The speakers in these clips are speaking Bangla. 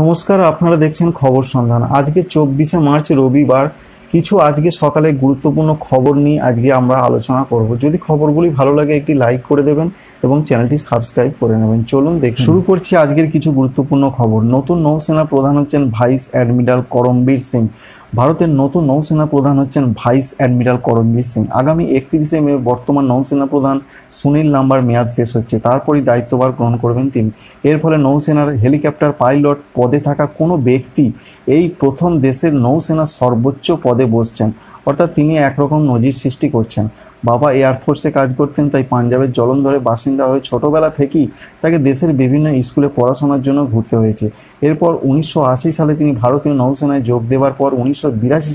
নমস্কার আপনারা দেখছেন খবর সন্ধান আজকে চব্বিশে মার্চ রবিবার কিছু আজকে সকালে গুরুত্বপূর্ণ খবর নিয়ে আজকে আমরা আলোচনা করব যদি খবরগুলি ভালো লাগে একটি লাইক করে দেবেন এবং চ্যানেলটি সাবস্ক্রাইব করে নেবেন চলুন দেখ শুরু করছি আজকের কিছু গুরুত্বপূর্ণ খবর নতুন নৌসেনা প্রধান হচ্ছেন ভাইস অ্যাডমিরাল করমবীর সিং ভারতের নতুন নৌসেনা প্রধান হচ্ছেন ভাইস অ্যাডমিরাল করমবীর সিং আগামী একত্রিশে মে বর্তমান নৌসেনা প্রধান সুনীল লাম্বার মেয়াদ শেষ হচ্ছে তারপরই দায়িত্বভার গ্রহণ করবেন তিনি এর ফলে নৌসেনার হেলিকপ্টার পাইলট পদে থাকা কোনো ব্যক্তি এই প্রথম দেশের নৌসেনা সর্বোচ্চ পদে বসছেন অর্থাৎ তিনি একরকম নজির সৃষ্টি করছেন বাবা এয়ারফোর্সে কাজ করতেন তাই পাঞ্জাবের জলন্ধরে বাসিন্দা হয়ে ছোটবেলা থেকেই তাকে দেশের বিভিন্ন স্কুলে পড়াশোনার জন্য ঘুরতে হয়েছে এরপর উনিশশো সালে তিনি ভারতীয় নৌসেনায় যোগ দেওয়ার পর উনিশশো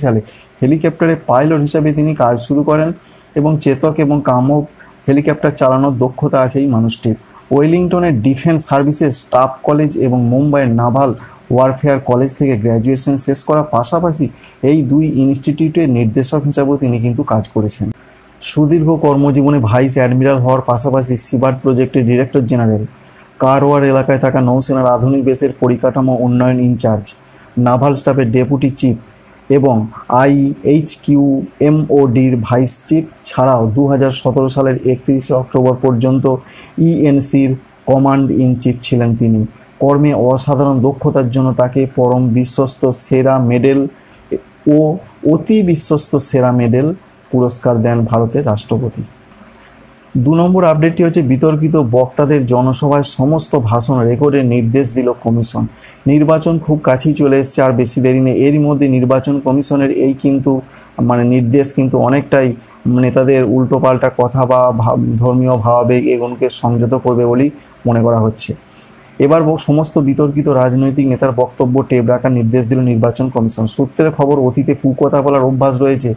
সালে হেলিকপ্টারে পাইলট হিসাবে তিনি কাজ শুরু করেন এবং চেতক এবং কামক হেলিকপ্টার চালানোর দক্ষতা আছে এই মানুষটির ওয়েলিংটনের ডিফেন্স সার্ভিসেস স্টাফ কলেজ এবং মুম্বাইয়ের নাভাল ওয়ারফেয়ার কলেজ থেকে গ্র্যাজুয়েশন শেষ করার পাশাপাশি এই দুই ইনস্টিটিউটের নির্দেশক হিসাবেও তিনি কিন্তু কাজ করেছেন সুদীর্ঘ কর্মজীবনে ভাইস অ্যাডমিরাল হওয়ার পাশাপাশি সিবার্ট প্রজেক্টের ডিরেক্টর জেনারেল কারওয়ার এলাকায় থাকা নৌসেনার আধুনিক বেসের পরিকাঠামো উন্নয়ন ইনচার্জ নাভাল স্টাফের ডেপুটি চিফ এবং কিউ এমওডির ভাইস চিফ ছাড়াও দু সালের একত্রিশে অক্টোবর পর্যন্ত ইএনসির কমান্ড ইন চিফ ছিলেন তিনি কর্মে অসাধারণ দক্ষতার জন্য তাকে পরম বিশ্বস্ত সেরা মেডেল ও অতি বিশ্বস্ত সেরা মেডেল পুরস্কার দেন ভারতের রাষ্ট্রপতি দু নম্বর আপডেটটি হচ্ছে বিতর্কিত বক্তাদের জনসভায় সমস্ত ভাষণ রেকর্ডের নির্দেশ দিল কমিশন নির্বাচন খুব কাছেই চলে এসছে আর বেশি দেরি নেই এরই মধ্যে নির্বাচন কমিশনের এই কিন্তু মানে নির্দেশ কিন্তু অনেকটাই নেতাদের উল্টোপাল্টা কথা বা ধর্মীয় ভাবাবেগ এগুলোকে সংযত করবে বলেই মনে করা হচ্ছে এবার সমস্ত বিতর্কিত রাজনৈতিক নেতার বক্তব্য টেপ রাখার নির্দেশ দিল নির্বাচন কমিশন সূত্রের খবর অতীতে কুকথা বলার অভ্যাস রয়েছে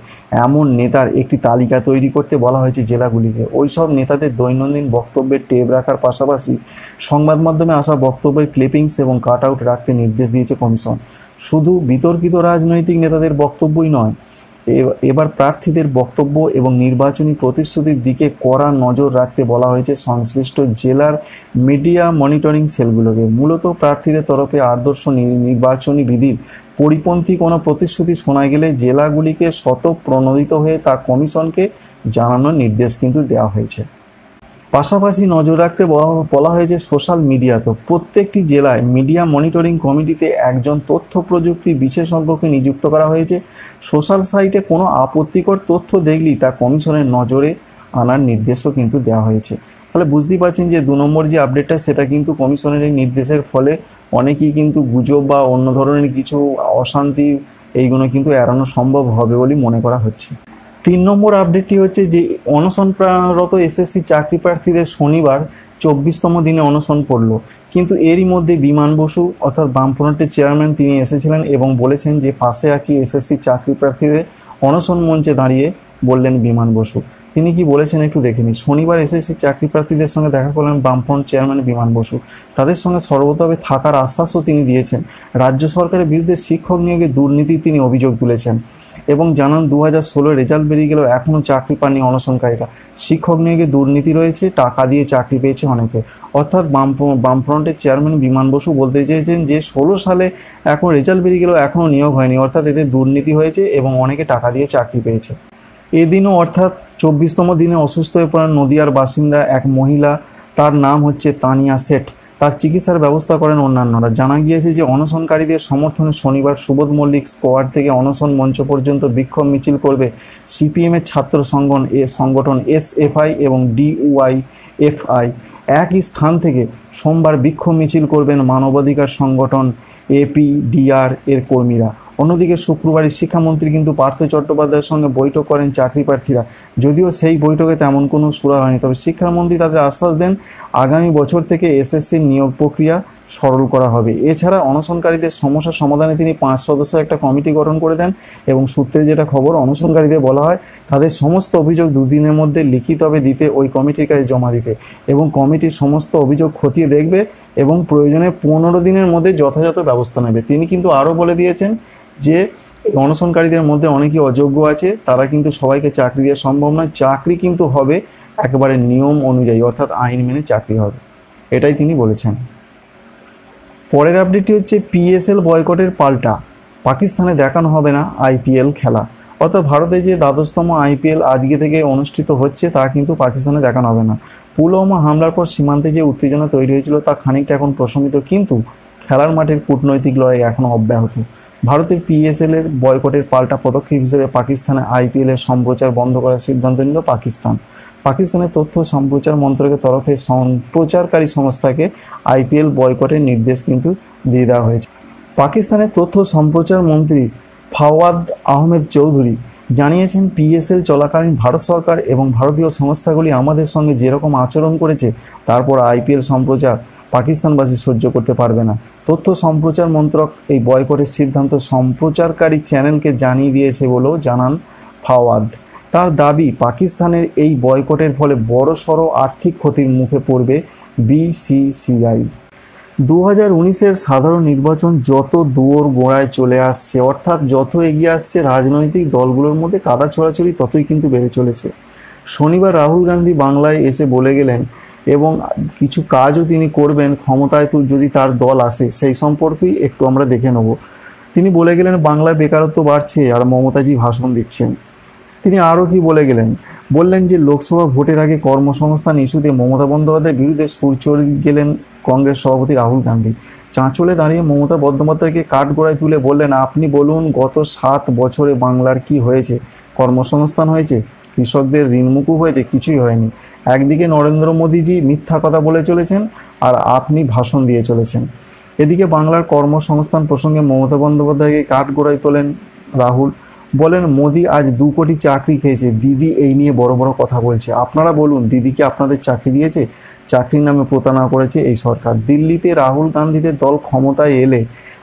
এমন নেতার একটি তালিকা তৈরি করতে বলা হয়েছে জেলাগুলিকে ওইসব নেতাদের দৈনন্দিন বক্তব্যের টেপ রাখার পাশাপাশি সংবাদ মাধ্যমে আসা বক্তব্যের ক্লিপিংস এবং কাট আউট রাখতে নির্দেশ দিয়েছে কমিশন শুধু বিতর্কিত রাজনৈতিক নেতাদের বক্তব্যই নয় এবার প্রার্থীদের বক্তব্য এবং নির্বাচনী প্রতিশ্রুতির দিকে কড়া নজর রাখতে বলা হয়েছে সংশ্লিষ্ট জেলার মিডিয়া মনিটরিং সেলগুলোকে মূলত প্রার্থীদের তরফে আদর্শ নির্বাচনী বিধির পরিপন্থী কোনো প্রতিশ্রুতি শোনা গেলে জেলাগুলিকে শত প্রণোদিত হয়ে তা কমিশনকে জানানোর নির্দেশ কিন্তু দেওয়া হয়েছে পাশাপাশি নজর রাখতে বলা হয়েছে সোশ্যাল তো প্রত্যেকটি জেলায় মিডিয়া মনিটরিং কমিটিতে একজন তথ্য প্রযুক্তি বিশেষজ্ঞকে নিযুক্ত করা হয়েছে সোশ্যাল সাইটে কোনো আপত্তিকর তথ্য দেখলেই তা কমিশনের নজরে আনার নির্দেশও কিন্তু দেওয়া হয়েছে তাহলে বুঝতেই পারছেন যে দু নম্বর যে আপডেটটা সেটা কিন্তু কমিশনের এই নির্দেশের ফলে অনেকেই কিন্তু গুজব বা অন্য ধরনের কিছু অশান্তি এইগুলো কিন্তু এড়ানো সম্ভব হবে বলে মনে করা হচ্ছে তিন নম্বর আপডেটটি হচ্ছে যে অনশনরত এসএসসি চাকরি প্রার্থীদের শনিবার চব্বিশতম দিনে অনশন পড়ল কিন্তু এরই মধ্যে বিমান বসু অর্থাৎ বামফ্রন্টের চেয়ারম্যান তিনি এসেছিলেন এবং বলেছেন যে পাশে আছি এসএসসি চাকরি প্রার্থীদের অনশন মঞ্চে দাঁড়িয়ে বললেন বিমান বসু তিনি কি বলেছেন একটু দেখে শনিবার এসএসসি চাকরি প্রার্থীদের সঙ্গে দেখা করলেন বামফ্রন্ট চেয়ারম্যান বিমান বসু তাদের সঙ্গে সর্বতভাবে থাকার আশ্বাসও তিনি দিয়েছেন রাজ্য সরকারের বিরুদ্ধে শিক্ষক নিয়োগে দুর্নীতির তিনি অভিযোগ তুলেছেন এবং জানান দু হাজার ষোলো রেজাল্ট বেরিয়ে গেলেও এখনও চাকরি পাননি অনশনকারীরা শিক্ষক নিয়োগে দুর্নীতি রয়েছে টাকা দিয়ে চাকরি পেয়েছে অনেকে অর্থাৎ বাম বামফ্রন্টের চেয়ারম্যান বিমান বসু বলতে চেয়েছেন যে ষোলো সালে এখন রেজাল্ট বেরিয়ে গেলেও এখনও নিয়োগ হয়নি অর্থাৎ এতে দুর্নীতি হয়েছে এবং অনেকে টাকা দিয়ে চাকরি পেয়েছে এদিনও অর্থাৎ চব্বিশতম দিনে অসুস্থ হয়ে পড়েন নদিয়ার বাসিন্দা এক মহিলা তার নাম হচ্ছে তানিয়া শেঠ তার চিকিৎসার ব্যবস্থা করেন অন্যান্যরা জানা গিয়েছে যে অনশনকারীদের সমর্থনে শনিবার সুবোধ মল্লিক স্কোয়াড থেকে অনশন মঞ্চ পর্যন্ত বিক্ষোভ মিছিল করবে সিপিএমের ছাত্র সংগঠন এ সংগঠন এসএফআই এবং ডিওয়াই এফআই একই স্থান থেকে সোমবার বিক্ষোভ মিছিল করবেন মানবাধিকার সংগঠন এপিডিআর এর কর্মীরা অন্যদিকে শুক্রবারই শিক্ষামন্ত্রী কিন্তু পার্থ চট্টোপাধ্যায়ের সঙ্গে বৈঠক করেন চাকরি প্রার্থীরা যদিও সেই বৈঠকে তেমন কোনো সুরা হয়নি তবে শিক্ষামন্ত্রী তাদের আশ্বাস দেন আগামী বছর থেকে এসএসসির নিয়োগ প্রক্রিয়া সরল করা হবে এছাড়া অনশনকারীদের সমস্যা সমাধানে তিনি পাঁচ সদস্য একটা কমিটি গঠন করে দেন এবং সূত্রে যেটা খবর অনশনকারীদের বলা হয় তাদের সমস্ত অভিযোগ দুদিনের মধ্যে লিখিতভাবে দিতে ওই কমিটির কাছে জমা দিতে এবং কমিটির সমস্ত অভিযোগ খতিয়ে দেখবে এবং প্রয়োজনে পনেরো দিনের মধ্যে যথাযথ ব্যবস্থা নেবে তিনি কিন্তু আরও বলে দিয়েছেন যে অনশনকারীদের মধ্যে অনেকে অযোগ্য আছে তারা কিন্তু সবাইকে চাকরি দেওয়া সম্ভব নয় চাকরি কিন্তু হবে একবারে নিয়ম অনুযায়ী অর্থাৎ আইন মেনে চাকরি হবে এটাই তিনি বলেছেন পরের আপডেটটি হচ্ছে পিএসএল বয়কটের পাল্টা পাকিস্তানে দেখানো হবে না আইপিএল খেলা অর্থাৎ ভারতে যে দ্বাদশতম আইপিএল আজকে থেকে অনুষ্ঠিত হচ্ছে তা কিন্তু পাকিস্তানে দেখানো হবে না পুলওয়ামা হামলার পর সীমান্তে যে উত্তেজনা তৈরি হয়েছিল তা খানিকটা এখন প্রশমিত কিন্তু খেলার মাঠের কূটনৈতিক লড়াই এখনও অব্যাহত ভারতের পিএসএল এর বয়কটের পাল্টা পদক্ষেপ হিসেবে পাকিস্তানে আইপিএল এর সম্প্রচার বন্ধ করার সিদ্ধান্ত নিল পাকিস্তান পাকিস্তানের তথ্য সম্প্রচার মন্ত্রকের তরফে সম্প্রচারকারী সংস্থাকে আইপিএল বয়কটের নির্দেশ কিন্তু দিয়ে দেওয়া হয়েছে পাকিস্তানের তথ্য সম্প্রচার মন্ত্রী ফাওয়াদ আহমেদ চৌধুরী জানিয়েছেন পিএসএল চলাকালীন ভারত সরকার এবং ভারতীয় সংস্থাগুলি আমাদের সঙ্গে যেরকম আচরণ করেছে তারপর আইপিএল সম্প্রচার পাকিস্তানবাসী সহ্য করতে পারবে না তথ্য সম্প্রচার মন্ত্রক এই বয়কটের সিদ্ধান্ত সম্প্রচারকারী চ্যানেলকে জানিয়ে দিয়েছে বলেও জানান ফাওয়াদ তার দাবি পাকিস্তানের এই বয়কটের ফলে বড়সড় আর্থিক ক্ষতির মুখে পড়বে বিসিসিআই দু হাজার উনিশের সাধারণ নির্বাচন যত দুয়োর গোড়ায় চলে আসছে অর্থাৎ যত এগিয়ে আসছে রাজনৈতিক দলগুলোর মধ্যে কাদা ছড়াছড়ি ততই কিন্তু বেড়ে চলেছে শনিবার রাহুল গান্ধী বাংলায় এসে বলে গেলেন এবং কিছু কাজও তিনি করবেন ক্ষমতায় যদি তার দল আসে সেই সম্পর্কেই একটু আমরা দেখে নেব তিনি বলে গেলেন বাংলায় বেকারত্ব বাড়ছে আর মমতাজি ভাষণ দিচ্ছেন তিনি আরও কি বলে গেলেন বললেন যে লোকসভা ভোটের আগে কর্মসংস্থান ইস্যুতে মমতা বন্দ্যোপাধ্যায়ের বিরুদ্ধে সুর চড়ে গেলেন কংগ্রেস সভাপতি রাহুল গান্ধী চাঁচলে দাঁড়িয়ে মমতা বন্দ্যোপাধ্যায়কে কাঠ গোড়ায় তুলে বললেন আপনি বলুন গত সাত বছরে বাংলার কি হয়েছে কর্মসংস্থান হয়েছে কৃষকদের ঋণমুকুব হয়েছে কিছুই হয়নি একদিকে নরেন্দ্র মোদীজি মিথ্যা কথা বলে চলেছেন আর আপনি ভাষণ দিয়ে চলেছেন এদিকে বাংলার কর্মসংস্থান প্রসঙ্গে মমতা বন্দ্যোপাধ্যায়কে কাঠগোড়ায় তোলেন রাহুল বলেন মোদি আজ দু কোটি চাকরি খেয়েছে দিদি এই নিয়ে বড় বড় কথা বলছে আপনারা বলুন দিদিকে আপনাদের চাকরি দিয়েছে চাকরির নামে প্রতারণা করেছে এই সরকার দিল্লিতে রাহুল গান্ধীদের দল ক্ষমতায় এলে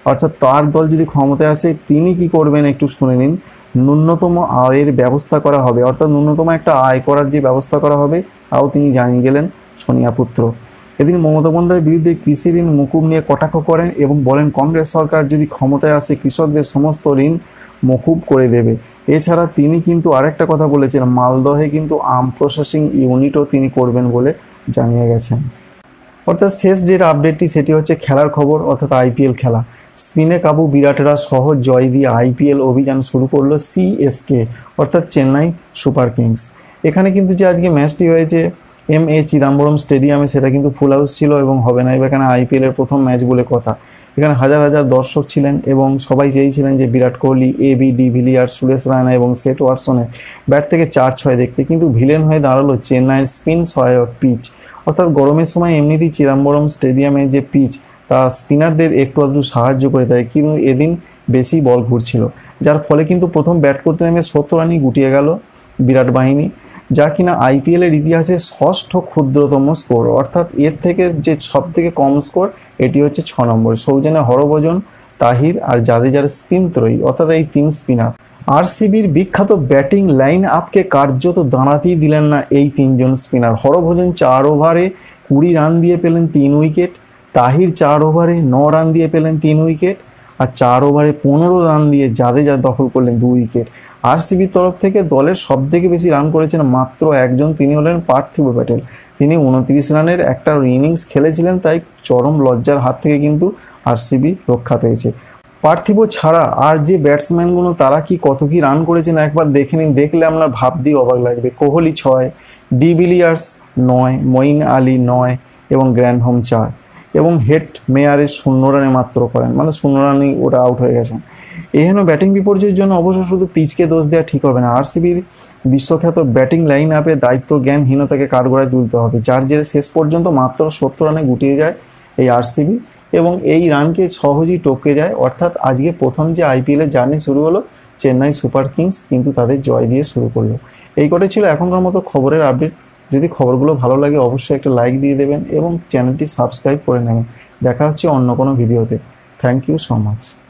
অর্থাৎ তার দল যদি ক্ষমতায় আসে তিনি কি করবেন একটু শুনে নিন ন্যূনতম আয়ের ব্যবস্থা করা হবে অর্থাৎ ন্যূনতম একটা আয় করার যে ব্যবস্থা করা হবে তাও তিনি জানিয়ে গেলেন পুত্র এদিন মমতা বন্দ্যের বিরুদ্ধে কৃষি ঋণ মুকুব নিয়ে কটাক্ষ করেন এবং বলেন কংগ্রেস সরকার যদি ক্ষমতায় আসে কৃষকদের সমস্ত ঋণ মকুব করে দেবে এছাড়া তিনি কিন্তু আরেকটা কথা বলেছেন মালদহে কিন্তু আম প্রসেসিং ইউনিটও তিনি করবেন বলে জানিয়ে গেছেন অর্থাৎ শেষ যেটা আপডেটটি সেটি হচ্ছে খেলার খবর অর্থাৎ আইপিএল খেলা স্পিনে কাবু বিরাটরা সহ জয় দিয়ে আইপিএল অভিযান শুরু করলো সিএসকে অর্থাৎ চেন্নাই সুপার কিংস এখানে কিন্তু যে আজকে ম্যাচটি হয়েছে এম এ চিদাম্বরম স্টেডিয়ামে সেটা কিন্তু ফুল হাউস ছিল এবং হবে না এবার এখানে আইপিএলের প্রথম ম্যাচ বলে কথা এখানে হাজার হাজার দর্শক ছিলেন এবং সবাই চেয়েছিলেন যে Virat Kohli A B de Villiers Suresh Raina এবং সেট ওয়াটসনের ব্যাট থেকে চার ছয় দেখতে কিন্তু ভিলেন হয়ে দাঁড়ালো চেন্নাইয়ের স্পিন সহায়ক পিচ অর্থাৎ গরমের সময় এমনিতেই চিদাম্বরম স্টেডিয়ামে যে পিচ তা স্পিনারদের একটু আধটু সাহায্য করে দেয় কিন্তু এদিন বেশি বল ঘুরছিল যার ফলে কিন্তু প্রথম ব্যাট করতে নেমে সত্তর রানই গুটিয়ে গেল বিরাট বাহিনী যা কিনা আইপিএলের ইতিহাসে ষষ্ঠ ক্ষুদ্রতম স্কোর অর্থাৎ এর থেকে যে সব থেকে কম স্কোর এটি হচ্ছে ছ নম্বর সৌজনে হরভজন তাহির আর জাদেজার স্পিন ত্রয়ী অর্থাৎ এই তিন স্পিনার আরসিবির বিখ্যাত ব্যাটিং লাইন আপকে কার্যত দাঁড়াতেই দিলেন না এই তিনজন স্পিনার হরভজন চার ওভারে কুড়ি রান দিয়ে পেলেন তিন উইকেট তাহির চার ওভারে ন রান দিয়ে পেলেন তিন উইকেট আর চার ওভারে পনেরো রান দিয়ে জাদেজা দখল করলেন দু উইকেট আরসিবির তরফ থেকে দলের সব থেকে বেশি রান করেছেন মাত্র একজন তিনি হলেন পার্থিব প্যাটেল তিনি উনত্রিশ রানের একটা ইনিংস খেলেছিলেন তাই চরম লজ্জার হাত থেকে কিন্তু আরসিবি রক্ষা পেয়েছে পার্থিব ছাড়া আর যে ব্যাটসম্যানগুলো তারা কি কত কি রান করেছেন একবার দেখে নিন দেখলে আপনার ভাব দিয়ে অবাক লাগবে কোহলি ছয় ডিভিলিয়ার্স নয় মঈন আলী নয় এবং গ্র্যান্ড হোম চার এবং হেড মেয়ারে শূন্য রানে মাত্র করেন মানে শূন্য রানেই ওরা আউট হয়ে গেছেন এহেন ব্যাটিং বিপর্যয়ের জন্য অবশ্য শুধু পিচকে দোষ দেওয়া ঠিক হবে না আরসিবির বিশ্বখ্যাত ব্যাটিং লাইন আপে দায়িত্ব জ্ঞানহীনতাকে কাঠগড়ায় তুলতে হবে যার জেরে শেষ পর্যন্ত মাত্র সত্তর রানে গুটিয়ে যায় এই আরসিবি এবং এই রানকে সহজেই টপকে যায় অর্থাৎ আজকে প্রথম যে আইপিএলের জার্নি শুরু হলো চেন্নাই সুপার কিংস কিন্তু তাদের জয় দিয়ে শুরু করলো এই কটাই ছিল এখনকার মতো খবরের আপডেট যদি খবরগুলো ভালো লাগে অবশ্যই একটা লাইক দিয়ে দেবেন এবং চ্যানেলটি সাবস্ক্রাইব করে নেবেন দেখা হচ্ছে অন্য কোনো ভিডিওতে থ্যাংক ইউ সো মাচ